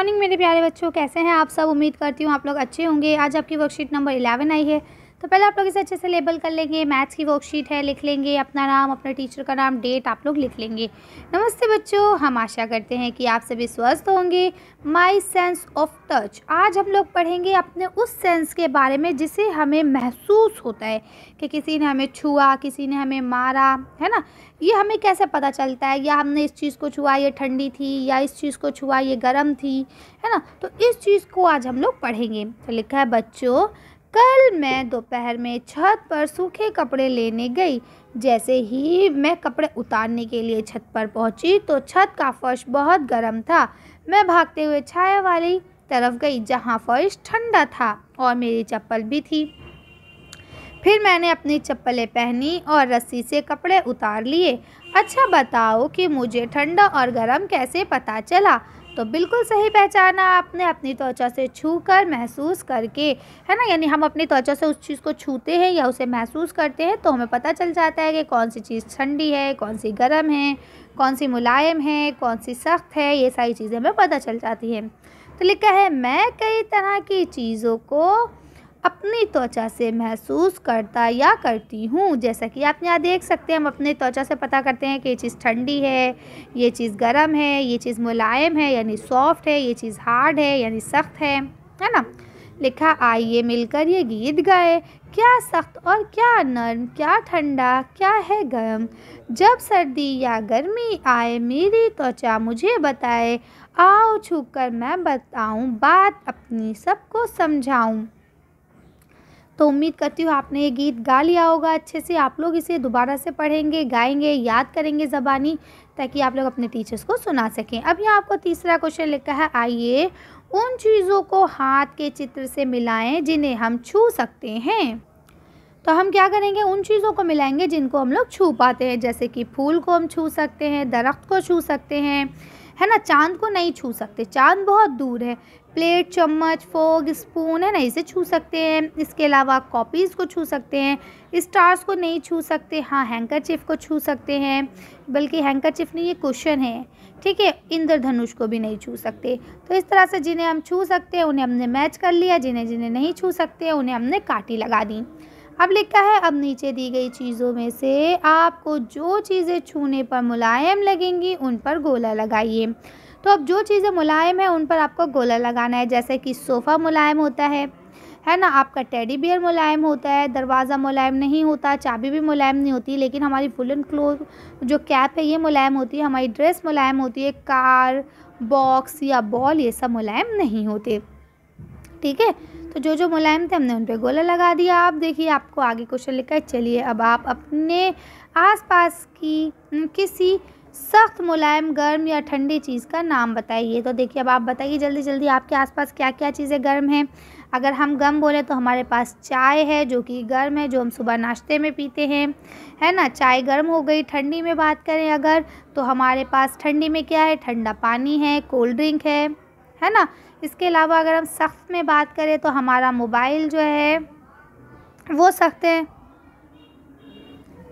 morning मेरे प्यारे बच्चों कैसे हैं आप सब उम्मीद करती हूँ आप लोग अच्छे होंगे आज आपकी वर्कशीट नंबर इलेवन आई है तो पहले आप लोग इसे अच्छे से लेबल कर लेंगे मैथ्स की वर्कशीट है लिख लेंगे अपना नाम अपने टीचर का नाम डेट आप लोग लिख लेंगे नमस्ते बच्चों हम आशा करते हैं कि आप सभी स्वस्थ होंगे माई सेंस ऑफ टच आज हम लोग पढ़ेंगे अपने उस सेंस के बारे में जिसे हमें महसूस होता है कि किसी ने हमें छुआ किसी ने हमें मारा है ना ये हमें कैसे पता चलता है या हमने इस चीज़ को छुआ ये ठंडी थी या इस चीज़ को छुआ ये गर्म थी है ना तो इस चीज़ को आज हम लोग पढ़ेंगे तो लिखा है बच्चों कल मैं दोपहर में छत पर सूखे कपड़े लेने गई जैसे ही मैं कपड़े उतारने के लिए छत पर पहुंची तो छत का फर्श बहुत गर्म था मैं भागते हुए छाया वाली तरफ गई जहां फर्श ठंडा था और मेरी चप्पल भी थी फिर मैंने अपनी चप्पलें पहनी और रस्सी से कपड़े उतार लिए अच्छा बताओ कि मुझे ठंडा और गर्म कैसे पता चला तो बिल्कुल सही पहचाना आपने अपनी त्वचा से छू कर महसूस करके है ना यानी हम अपनी त्वचा से उस चीज़ को छूते हैं या उसे महसूस करते हैं तो हमें पता चल जाता है कि कौन सी चीज़ ठंडी है कौन सी गर्म है कौन सी मुलायम है कौन सी सख्त है ये सारी चीज़ें हमें पता चल जाती हैं तो लिखा है मैं कई तरह की चीज़ों को अपनी त्वचा से महसूस करता या करती हूँ जैसा कि आप यहाँ देख सकते हैं हम अपने त्वचा से पता करते हैं कि ये चीज़ ठंडी है ये चीज़ गर्म है ये चीज़ मुलायम है यानी सॉफ्ट है ये चीज़ हार्ड है यानी सख्त है है ना लिखा आइए मिलकर ये गीत गाए क्या सख्त और क्या नर्म क्या ठंडा क्या है गर्म जब सर्दी या गर्मी आए मेरी त्वचा मुझे बताए आओ छूकर कर मैं बताऊँ बात अपनी सबको समझाऊँ तो उम्मीद करती हूँ आपने ये गीत गा लिया होगा अच्छे से आप लोग इसे दोबारा से पढ़ेंगे गाएंगे याद करेंगे ज़बानी ताकि आप लोग अपने टीचर्स को सुना सकें अब यहाँ आपको तीसरा क्वेश्चन लिखा है आइए उन चीज़ों को हाथ के चित्र से मिलाएं जिन्हें हम छू सकते हैं तो हम क्या करेंगे उन चीज़ों को मिलाएंगे जिनको हम लोग छू पाते हैं जैसे कि फूल को हम छू सकते हैं दरख्त को छू सकते हैं है ना चांद को नहीं छू सकते चांद बहुत दूर है प्लेट चम्मच फोग स्पून है ना इसे छू सकते हैं इसके अलावा कॉपीज़ को छू सकते हैं स्टार्स को नहीं छू सकते हाँ हैंकर चिफ को छू सकते हैं बल्कि हैंकर चिफ नहीं ये क्वेश्चन है ठीक है इंद्रधनुष को भी नहीं छू सकते तो इस तरह से जिन्हें हम छू सकते हैं उन्हें हमने मैच कर लिया जिन्हें जिन्हें नहीं छू सकते हैं उन्हें हमने काटी लगा दी अब लिखा है अब नीचे दी गई चीज़ों में से आपको जो चीज़ें छूने पर मुलायम लगेंगी उन पर गोला लगाइए तो अब जो चीज़ें मुलायम है उन पर आपको गोला लगाना है जैसे कि सोफ़ा मुलायम होता है है ना आपका टेडी बियर मुलायम होता है दरवाज़ा मुलायम नहीं होता चाबी भी मुलायम नहीं होती लेकिन हमारी फुलन क्लोथ जो कैप है ये मुलायम होती है हमारी ड्रेस मुलायम होती है कार बॉक्स या बॉल ये सब मुलायम नहीं होते ठीक है तो जो जो मुलायम थे हमने उन पर गोला लगा दिया आप देखिए आपको आगे क्वेश्चन लिखा है चलिए अब आप अपने आस की किसी सख्त मुलायम गर्म या ठंडी चीज़ का नाम बताइए तो देखिए अब आप बताइए जल्दी जल्दी आपके आसपास क्या क्या चीज़ें गर्म हैं अगर हम गम बोले तो हमारे पास चाय है जो कि गर्म है जो हम सुबह नाश्ते में पीते हैं है ना चाय गर्म हो गई ठंडी में बात करें अगर तो हमारे पास ठंडी में क्या है ठंडा पानी है कोल्ड ड्रिंक है है ना इसके अलावा अगर हम सख्त में बात करें तो हमारा मोबाइल जो है वो सख्त है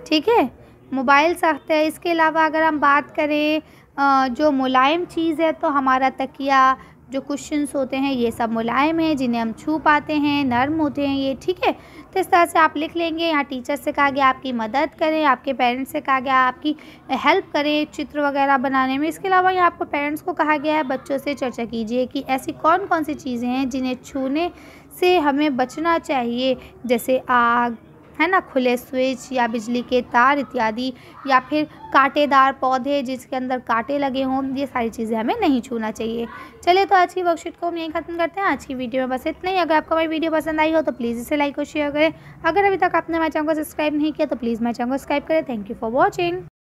ठीक है मोबाइल सख्त है इसके अलावा अगर हम बात करें जो मुलायम चीज़ है तो हमारा तकिया जो कुशन्स होते हैं ये सब मुलायम हैं जिन्हें हम छू पाते हैं नर्म होते हैं ये ठीक है तो इस तरह से आप लिख लेंगे यहाँ टीचर से कहा गया आपकी मदद करें आपके पेरेंट्स से कहा गया आपकी हेल्प करें चित्र वगैरह बनाने में इसके अलावा यहाँ आपको पेरेंट्स को कहा गया है बच्चों से चर्चा कीजिए कि ऐसी कौन कौन सी चीज़ें हैं जिन्हें छूने से हमें बचना चाहिए जैसे आग है ना खुले स्विच या बिजली के तार इत्यादि या फिर कांटेदार पौधे जिसके अंदर कांटे लगे हों ये सारी चीज़ें हमें नहीं छूना चाहिए चलिए तो आज की वर्कशीट को हम यहीं खत्म करते हैं आज की वीडियो में बस इतना ही अगर आपको हमारी वीडियो पसंद आई हो तो प्लीज़ इसे लाइक और शेयर करें अगर अभी तक आपने हमारे चैनल को सब्सक्राइब नहीं किया तो प्लीज़ मेरे चैनल को सब्सक्राइब करें थैंक यू फॉर वॉचिंग